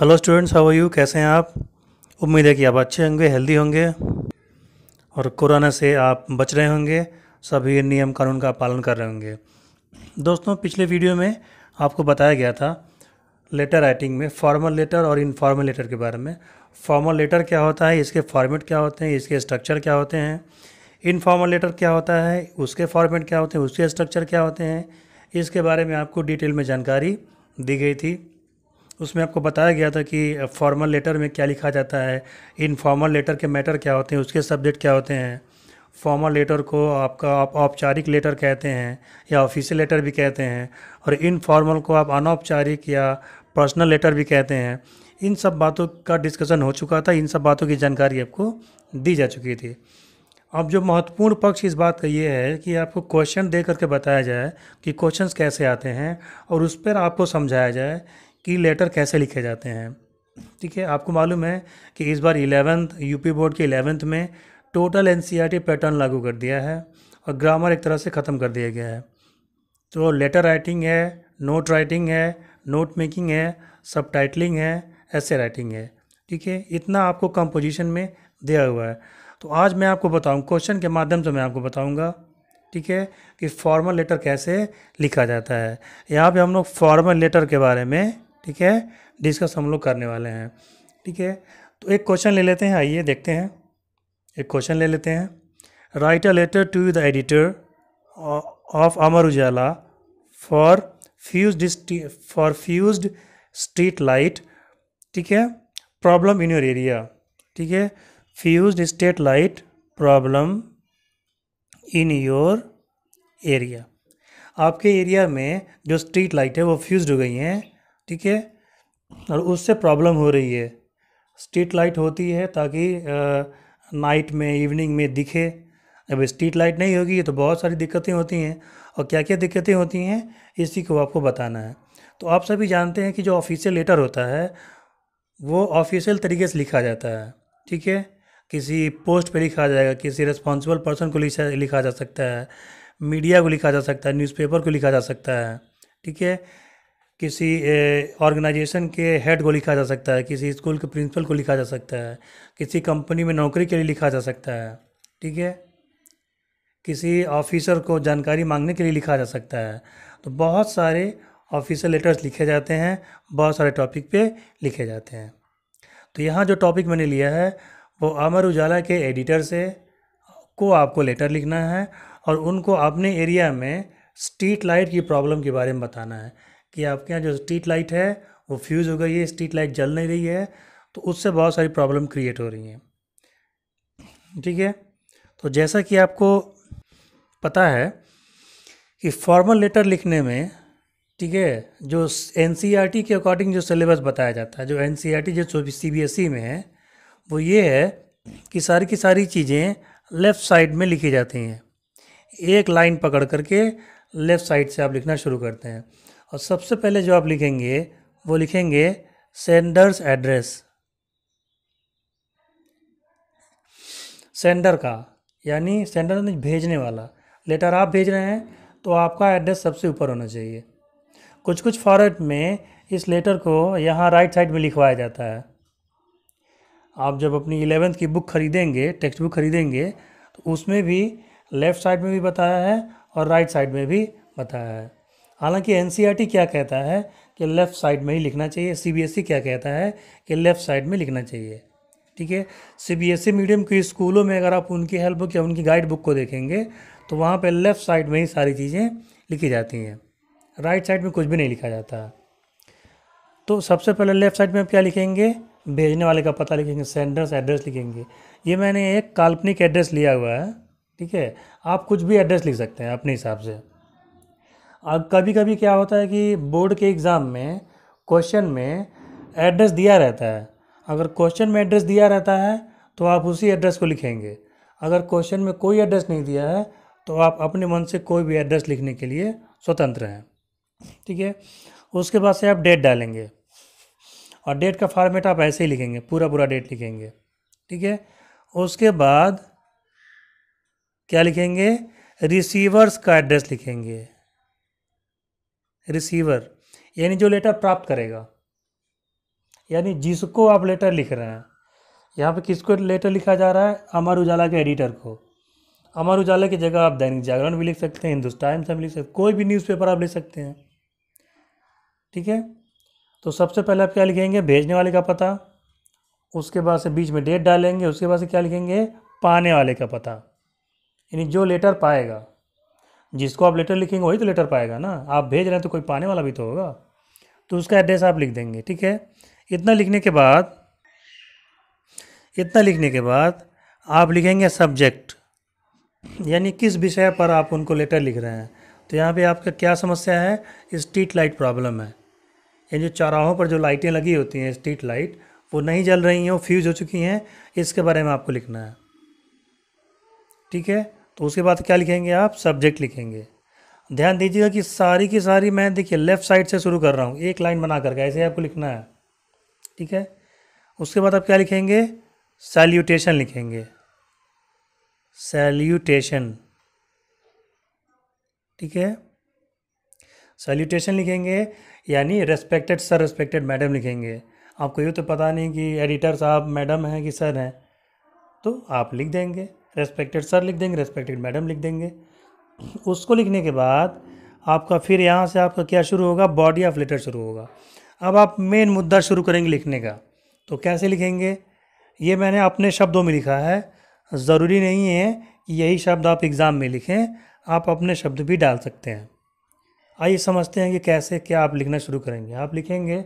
hello students how are you कैसे हैं आप उम्मीद है कि आप अच्छे होंगे हेल्दी होंगे और कोरोना से आप बच रहे होंगे सभी नियम कानून का पालन कर रहे होंगे दोस्तों पिछले वीडियो में आपको बताया गया था लेटर राइटिंग में फॉर्मल लेटर और इनफॉर्मल लेटर के बारे में फॉर्मल लेटर क्या होता है इसके फॉर्मेट क्या होते हैं इसके स्ट्रक्चर क्या होते हैं इनफॉर्मल लेटर क्या होता है उसके फॉर्मेट क्या होते हैं उसके स्ट्रक्चर क्या होते हैं इसके बारे में आपको डिटेल में जानकारी दी गई थी उसमें आपको बताया गया था कि फॉर्मल लेटर में क्या लिखा जाता है इनफॉर्मल लेटर के मैटर क्या होते हैं उसके सब्जेक्ट क्या होते हैं फॉर्मल लेटर को आपका आप औपचारिक लेटर कहते हैं या ऑफिशियल लेटर भी कहते हैं और इनफॉर्मल को आप अनौपचारिक या पर्सनल लेटर भी कहते हैं इन सब बातों का डिस्कशन हो चुका था इन सब बातों की जानकारी आपको दी जा चुकी थी अब जो महत्वपूर्ण पक्ष इस बात का ये है कि आपको क्वेश्चन दे करके बताया जाए कि क्वेश्चंस कैसे आते हैं और उस पर आपको समझाया जाए कि लेटर कैसे लिखे जाते हैं ठीक है आपको मालूम है कि इस बार इलेवेंथ यूपी बोर्ड के इलेवेंथ में टोटल एन पैटर्न लागू कर दिया है और ग्रामर एक तरह से ख़त्म कर दिया गया है तो लेटर राइटिंग है नोट राइटिंग है नोट मेकिंग है सब टाइटलिंग है ऐसे राइटिंग है ठीक है इतना आपको कंपोजिशन में दिया हुआ है तो आज मैं आपको बताऊँ क्वेश्चन के माध्यम से मैं आपको बताऊँगा ठीक है कि फॉर्मल लेटर कैसे लिखा जाता है यहाँ पे हम लोग फॉर्मल लेटर के बारे में ठीक है डिस्कस हम लोग करने वाले हैं ठीक है तो एक क्वेश्चन ले लेते हैं आइए देखते हैं एक क्वेश्चन ले लेते हैं write a letter to the editor of Amar Ujala for fuse for fuse street light ठीक है प्रॉब्लम इन योर एरिया ठीक है fuse street light problem in your area आपके एरिया में जो स्ट्रीट लाइट है वो फ्यूज़ हो गई हैं ठीक है और उससे प्रॉब्लम हो रही है स्ट्रीट लाइट होती है ताकि नाइट में इवनिंग में दिखे अब स्ट्रीट लाइट नहीं होगी तो बहुत सारी दिक्कतें होती हैं और क्या क्या दिक्कतें होती हैं इसी को आपको बताना है तो आप सभी जानते हैं कि जो ऑफिशियल लेटर होता है वो ऑफिशियल तरीके से लिखा जाता है ठीक है किसी पोस्ट पे लिखा जाएगा किसी रिस्पॉन्सिबल पर्सन को लिखा लिखा जा सकता है मीडिया को लिखा जा सकता है न्यूज़पेपर को लिखा जा सकता है ठीक है किसी ऑर्गेनाइजेशन के हेड को लिखा जा सकता है किसी स्कूल के प्रिंसिपल को लिखा जा सकता है किसी कंपनी में नौकरी के लिए लिखा जा सकता है ठीक है किसी ऑफिसर को जानकारी मांगने के लिए लिखा जा सकता है तो बहुत सारे ऑफिसर लेटर्स लिखे जाते हैं बहुत सारे टॉपिक पे लिखे जाते हैं तो यहाँ जो टॉपिक मैंने लिया है वो अमर उजाला के एडिटर से को आपको लेटर लिखना है और उनको अपने एरिया में स्ट्रीट लाइट की प्रॉब्लम के बारे में बताना है कि आपके यहाँ जो स्ट्रीट लाइट है वो फ्यूज़ हो गई है स्ट्रीट लाइट जल नहीं रही है तो उससे बहुत सारी प्रॉब्लम क्रिएट हो रही हैं ठीक है तो जैसा कि आपको पता है कि फॉर्मल लेटर लिखने में ठीक है जो एन e के अकॉर्डिंग जो सिलेबस बताया जाता है जो एन e जो सी बी e में है वो ये है कि सारी की सारी चीज़ें लेफ़्ट साइड में लिखी जाती हैं एक लाइन पकड़ करके लेफ़्ट साइड से आप लिखना शुरू करते हैं और सबसे पहले जो आप लिखेंगे वो लिखेंगे सेंडर्स एड्रेस सेंडर का यानी सेंडर भेजने वाला लेटर आप भेज रहे हैं तो आपका एड्रेस सबसे ऊपर होना चाहिए कुछ कुछ फॉरवर्ड में इस लेटर को यहाँ राइट साइड में लिखवाया जाता है आप जब अपनी इलेवेंथ की बुक खरीदेंगे टेक्स्ट बुक खरीदेंगे तो उसमें भी लेफ़्ट साइड में भी बताया है और राइट साइड में भी बताया है हालांकि एन e क्या कहता है कि लेफ़्ट साइड में ही लिखना चाहिए सी e क्या कहता है कि लेफ़्ट साइड में लिखना चाहिए ठीक है सी मीडियम के स्कूलों में अगर आप उनकी हेल्प बुक या उनकी गाइड बुक को देखेंगे तो वहाँ पर लेफ़्ट साइड में ही सारी चीज़ें लिखी जाती हैं राइट साइड में कुछ भी नहीं लिखा जाता तो सबसे पहले लेफ़्ट साइड में आप क्या लिखेंगे भेजने वाले का पता लिखेंगे सेंडर्स एड्रेस लिखेंगे ये मैंने एक काल्पनिक एड्रेस लिया हुआ है ठीक है आप कुछ भी एड्रेस लिख सकते हैं अपने हिसाब से अब कभी कभी क्या होता है कि बोर्ड के एग्ज़ाम में क्वेश्चन में एड्रेस दिया रहता है अगर क्वेश्चन में एड्रेस दिया रहता है तो आप उसी एड्रेस को लिखेंगे अगर क्वेश्चन में कोई एड्रेस नहीं दिया है तो आप अपने मन से कोई भी एड्रेस लिखने के लिए स्वतंत्र हैं ठीक है उसके बाद से आप डेट डालेंगे और डेट का फॉर्मेट आप ऐसे ही लिखेंगे पूरा पूरा डेट लिखेंगे ठीक है उसके बाद क्या लिखेंगे रिसीवर्स का एड्रेस लिखेंगे रिसीवर यानी जो लेटर प्राप्त करेगा यानी जिसको आप लेटर लिख रहे हैं यहाँ पे किसको लेटर लिखा जा रहा है अमर उजाला के एडिटर को अमर उजाला की जगह आप दैनिक जागरण भी लिख सकते हैं हिंदुस्तान से भी लिख सकते हैं कोई भी न्यूज़पेपर आप लिख सकते हैं ठीक है तो सबसे पहले आप क्या लिखेंगे भेजने वाले का पता उसके बाद से बीच में डेट डालेंगे उसके बाद से क्या लिखेंगे पाने वाले का पता यानी जो लेटर पाएगा जिसको आप लेटर लिखेंगे वही तो लेटर पाएगा ना आप भेज रहे हैं तो कोई पाने वाला भी तो होगा तो उसका एड्रेस आप लिख देंगे ठीक है इतना लिखने के बाद इतना लिखने के बाद आप लिखेंगे सब्जेक्ट यानी किस विषय पर आप उनको लेटर लिख रहे हैं तो यहाँ पे आपका क्या समस्या है स्ट्रीट लाइट प्रॉब्लम है ये जो चौराहों पर जो लाइटें लगी होती हैं स्ट्रीट लाइट वो नहीं जल रही हैं वो फ्यूज हो चुकी हैं इसके बारे में आपको लिखना है ठीक है तो उसके बाद क्या लिखेंगे आप सब्जेक्ट लिखेंगे ध्यान दीजिएगा कि सारी की सारी मैं देखिए लेफ्ट साइड से शुरू कर रहा हूँ एक लाइन बना करके ऐसे आपको लिखना है ठीक है उसके बाद आप क्या लिखेंगे सैल्यूटेशन लिखेंगे सैल्यूटेशन ठीक है सैल्यूटेशन लिखेंगे यानी रेस्पेक्टेड सर रेस्पेक्टेड मैडम लिखेंगे आपको ये तो पता नहीं कि एडिटर साहब मैडम हैं कि सर हैं तो आप लिख देंगे रेस्पेक्टेड सर लिख देंगे रेस्पेक्टेड मैडम लिख देंगे उसको लिखने के बाद आपका फिर यहाँ से आपका क्या शुरू होगा बॉडी ऑफ लेटर शुरू होगा अब आप मेन मुद्दा शुरू करेंगे लिखने का तो कैसे लिखेंगे ये मैंने अपने शब्दों में लिखा है ज़रूरी नहीं है कि यही शब्द आप एग्ज़ाम में लिखें आप अपने शब्द भी डाल सकते हैं आइए समझते हैं कि कैसे क्या आप लिखना शुरू करेंगे आप लिखेंगे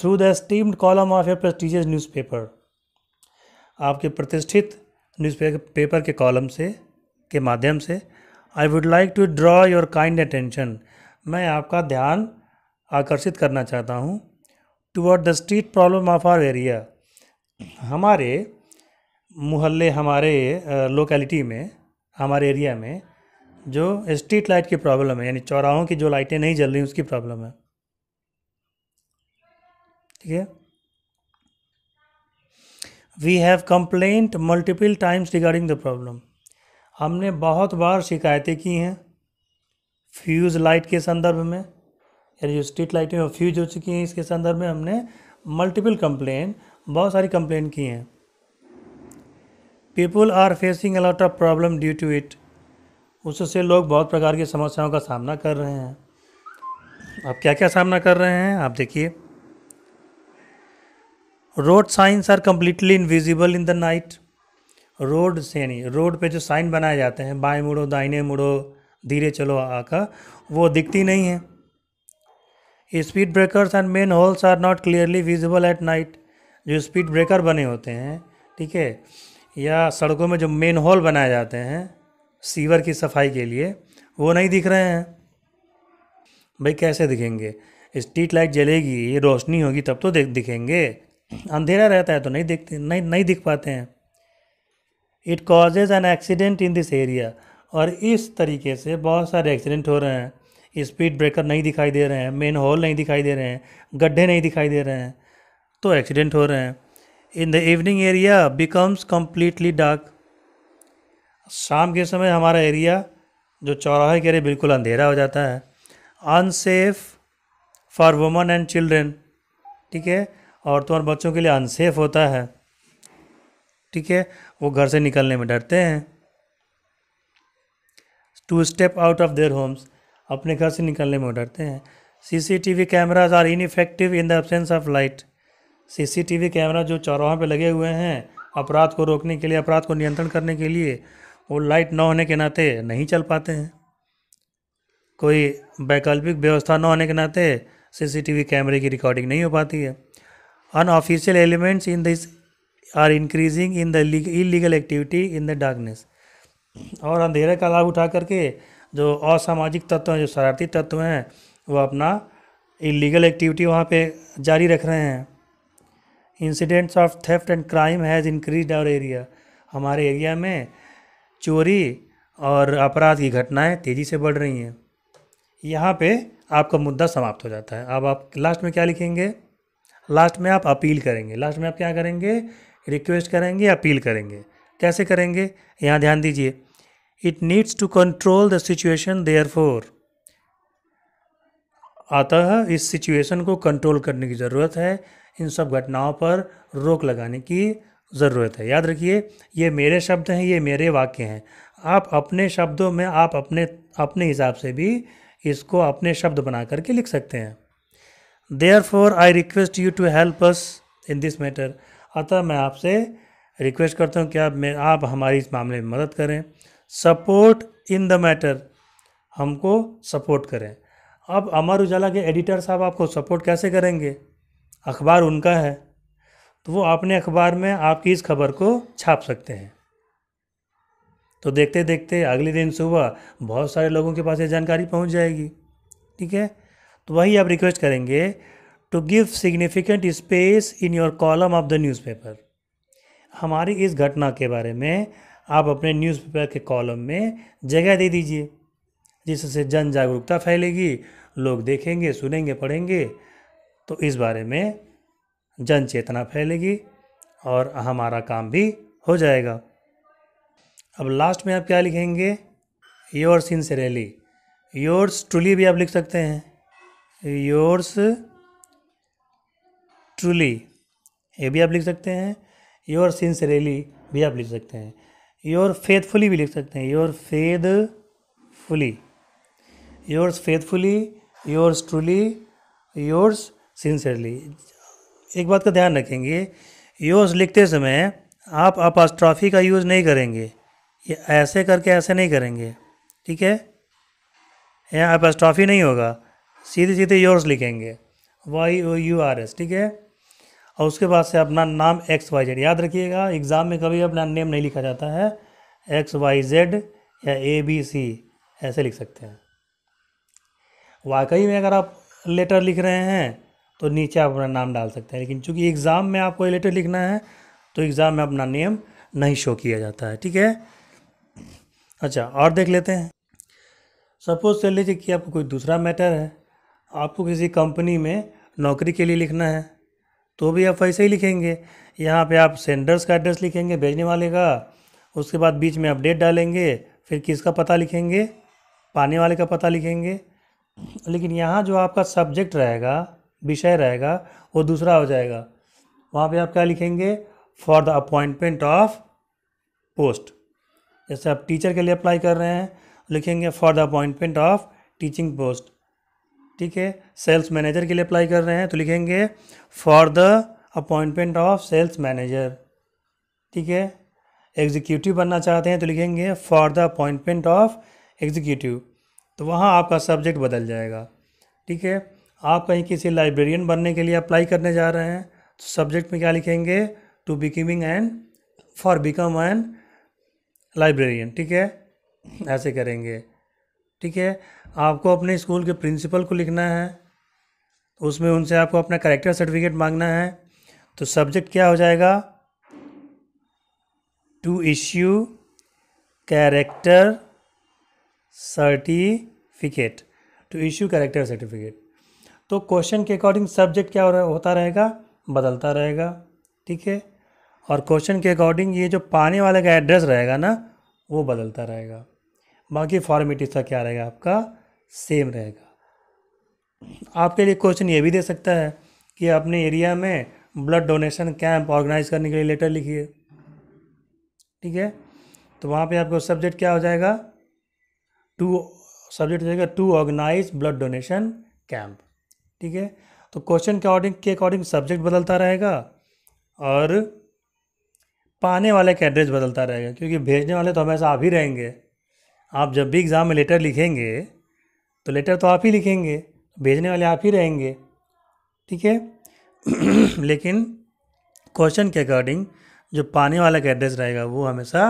through the esteemed column of a prestigious newspaper आपके प्रतिष्ठित न्यूज़ पेपर के कॉलम से के माध्यम से I would like to draw your kind attention मैं आपका ध्यान आकर्षित करना चाहता हूँ toward the street problem of our area हमारे मोहल्ले हमारे लोकेलिटी में हमारे एरिया में जो स्ट्रीट लाइट की प्रॉब्लम है यानी चौराहों की जो लाइटें नहीं जल रही उसकी प्रॉब्लम है ठीक है we have complaint multiple times regarding the problem हमने बहुत बार शिकायतें की हैं फ्यूज लाइट के संदर्भ में यानी जो स्ट्रीट लाइटें वो फ्यूज हो चुकी हैं इसके संदर्भ में हमने मल्टीपल कंप्लेन बहुत सारी कंप्लेन की हैं people are facing a lot of problem due to it उससे लोग बहुत प्रकार की समस्याओं का सामना कर रहे हैं अब क्या क्या सामना कर रहे हैं आप देखिए road signs are completely invisible in the night road से यानी रोड पे जो साइन बनाए जाते हैं बाएं मुड़ो दाहिने मुड़ो धीरे चलो आका वो दिखती नहीं है speed breakers and manholes are not clearly visible at night जो स्पीड ब्रेकर बने होते हैं ठीक है या सड़कों में जो मेन होल बनाए जाते हैं सीवर की सफाई के लिए वो नहीं दिख रहे हैं भाई कैसे दिखेंगे स्ट्रीट लाइट जलेगी रोशनी होगी तब तो दिखेंगे अंधेरा रहता है तो नहीं देखते नहीं नहीं दिख पाते हैं it causes an accident in this area और इस तरीके से बहुत सारे एक्सीडेंट हो रहे हैं स्पीड ब्रेकर नहीं दिखाई दे रहे हैं मेन होल नहीं दिखाई दे रहे हैं गड्ढे नहीं दिखाई दे रहे हैं तो एक्सीडेंट हो रहे हैं in the evening area becomes completely dark शाम के समय हमारा एरिया जो चौराहे के एरिया बिल्कुल अंधेरा हो जाता है unsafe for woman and children ठीक है औरतों और बच्चों के लिए अनसेफ होता है ठीक है वो घर से निकलने में डरते हैं to step out of their homes अपने घर से निकलने में डरते हैं C C T V cameras are ineffective in the absence of light C C T V camera जो चौराहों पर लगे हुए हैं अपराध को रोकने के लिए अपराध को नियंत्रण करने के लिए वो लाइट न होने के नाते नहीं चल पाते हैं कोई वैकल्पिक व्यवस्था न होने के नाते सी सी टी वी कैमरे की रिकॉर्डिंग नहीं हो पाती है unofficial elements in this are increasing in the illegal activity in the darkness और अंधेरे का लाभ उठा करके जो असामाजिक तत्व हैं जो शरारती तत्व हैं वो अपना इलीगल एक्टिविटी वहाँ पे जारी रख रहे हैं incidents of theft and crime has increase our area हमारे एरिया में चोरी और अपराध की घटनाएं तेज़ी से बढ़ रही हैं यहाँ पे आपका मुद्दा समाप्त हो जाता है अब आप लास्ट में क्या लिखेंगे लास्ट में आप अपील करेंगे लास्ट में आप क्या करेंगे रिक्वेस्ट करेंगे अपील करेंगे कैसे करेंगे यहाँ ध्यान दीजिए it needs to control the situation therefore अतः इस सिचुएशन को कंट्रोल करने की ज़रूरत है इन सब घटनाओं पर रोक लगाने की ज़रूरत है याद रखिए ये मेरे शब्द हैं ये मेरे वाक्य हैं आप अपने शब्दों में आप अपने अपने हिसाब से भी इसको अपने शब्द बना करके लिख सकते हैं there I request you to help us in this matter अतः मैं आपसे रिक्वेस्ट करता हूँ कि आप मैं आप हमारी इस मामले में मदद करें सपोर्ट इन द मैटर हमको सपोर्ट करें अब अमर उजाला के एडिटर साहब आपको सपोर्ट कैसे करेंगे अखबार उनका है तो वो अपने अखबार में आपकी इस खबर को छाप सकते हैं तो देखते देखते अगले दिन सुबह बहुत सारे लोगों के पास ये जानकारी पहुंच जाएगी ठीक है तो वही आप रिक्वेस्ट करेंगे to give significant space in your column of the newspaper हमारी इस घटना के बारे में आप अपने न्यूज़पेपर के कॉलम में जगह दे दीजिए जिससे जन जागरूकता फैलेगी लोग देखेंगे सुनेंगे पढ़ेंगे तो इस बारे में जन चेतना फैलेगी और हमारा काम भी हो जाएगा अब लास्ट में आप क्या लिखेंगे योर सिंसेरेली योर्स ट्रूली भी आप लिख सकते हैं योर्स ट्रूली ये भी आप लिख सकते हैं योर सिंसरेली भी आप लिख सकते हैं योर फेथफुली भी लिख सकते हैं your faithfully yours faithfully yours truly yours sincerely एक बात का ध्यान रखेंगे योर्स लिखते समय आप अपास्ट्रॉफी का यूज़ नहीं करेंगे ये ऐसे करके ऐसे नहीं करेंगे ठीक है यहाँ अपास्ट्रॉफी नहीं होगा सीधे सीधे योर्स लिखेंगे Y O U R S ठीक है और उसके बाद से अपना नाम एक्स वाई जेड याद रखिएगा एग्ज़ाम में कभी अपना नेम नहीं लिखा जाता है एक्स वाई जेड या ए बी सी ऐसे लिख सकते हैं वाकई में अगर आप लेटर लिख रहे हैं तो नीचे आप अपना नाम डाल सकते हैं लेकिन चूंकि एग्ज़ाम में आपको लेटर लिखना है तो एग्ज़ाम में अपना नेम नहीं शो किया जाता है ठीक है अच्छा और देख लेते हैं सपोज चल लीजिए कि आपको कोई दूसरा मैटर है आपको किसी कंपनी में नौकरी के लिए लिखना है तो भी आप वैसे ही लिखेंगे यहाँ पे आप सेंडर्स का एड्रेस लिखेंगे भेजने वाले का उसके बाद बीच में अपडेट डालेंगे फिर किसका पता लिखेंगे पाने वाले का पता लिखेंगे लेकिन यहाँ जो आपका सब्जेक्ट रहेगा विषय रहेगा वो दूसरा हो जाएगा वहाँ पे आप क्या लिखेंगे for the appointment of post जैसे आप टीचर के लिए अप्लाई कर रहे हैं लिखेंगे for the appointment of teaching post ठीक है सेल्स मैनेजर के लिए अप्लाई कर रहे हैं तो लिखेंगे for the appointment of sales manager ठीक है एग्जीक्यूटिव बनना चाहते हैं तो लिखेंगे for the appointment of executive तो वहाँ आपका सब्जेक्ट बदल जाएगा ठीक है आप कहीं किसी लाइब्रेरियन बनने के लिए अप्लाई करने जा रहे हैं तो सब्जेक्ट में क्या लिखेंगे to becoming and for become an librarian ठीक है ऐसे करेंगे ठीक है आपको अपने स्कूल के प्रिंसिपल को लिखना है तो उसमें उनसे आपको अपना करेक्टर सर्टिफिकेट मांगना है तो सब्जेक्ट क्या हो जाएगा to issue character certificate to issue character certificate तो क्वेश्चन के अकॉर्डिंग सब्जेक्ट क्या हो होता रहेगा बदलता रहेगा ठीक है और क्वेश्चन के अकॉर्डिंग ये जो पाने वाले का एड्रेस रहेगा ना वो बदलता रहेगा बाकी फॉर्मेटिव का क्या रहेगा आपका सेम रहेगा आपके लिए क्वेश्चन ये भी दे सकता है कि अपने एरिया में ब्लड डोनेशन कैंप ऑर्गेनाइज करने के लिए लेटर लिखिए ठीक है तो वहाँ पे आपको सब्जेक्ट क्या हो जाएगा टू सब्जेक्ट हो जाएगा to organise blood donation camp ठीक है तो क्वेश्चन के अकॉर्डिंग के अकॉर्डिंग सब्जेक्ट बदलता रहेगा और पाने वाले का एड्रेस बदलता रहेगा क्योंकि भेजने वाले तो हमेशा आप ही रहेंगे आप जब भी एग्ज़ाम में लेटर लिखेंगे तो लेटर तो आप ही लिखेंगे भेजने वाले आप ही रहेंगे ठीक है लेकिन क्वेश्चन के अकॉर्डिंग जो पाने वाला का एड्रेस रहेगा वो हमेशा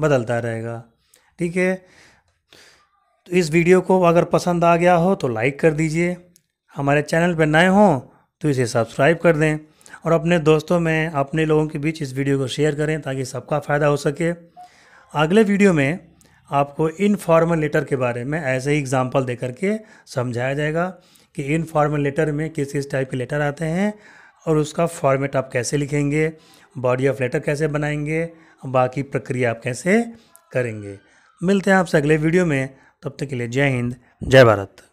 बदलता रहेगा ठीक है तो इस वीडियो को अगर पसंद आ गया हो तो लाइक कर दीजिए हमारे चैनल पर नए हों तो इसे सब्सक्राइब कर दें और अपने दोस्तों में अपने लोगों के बीच इस वीडियो को शेयर करें ताकि सबका फ़ायदा हो सके अगले वीडियो में आपको इनफॉर्मल लेटर के बारे में ऐसे ही एग्जाम्पल दे करके समझाया जाएगा कि इनफॉर्मल लेटर में किस किस टाइप के लेटर आते हैं और उसका फॉर्मेट आप कैसे लिखेंगे बॉडी ऑफ लेटर कैसे बनाएंगे बाकी प्रक्रिया आप कैसे करेंगे मिलते हैं आपसे अगले वीडियो में तब तक के लिए जय हिंद जय भारत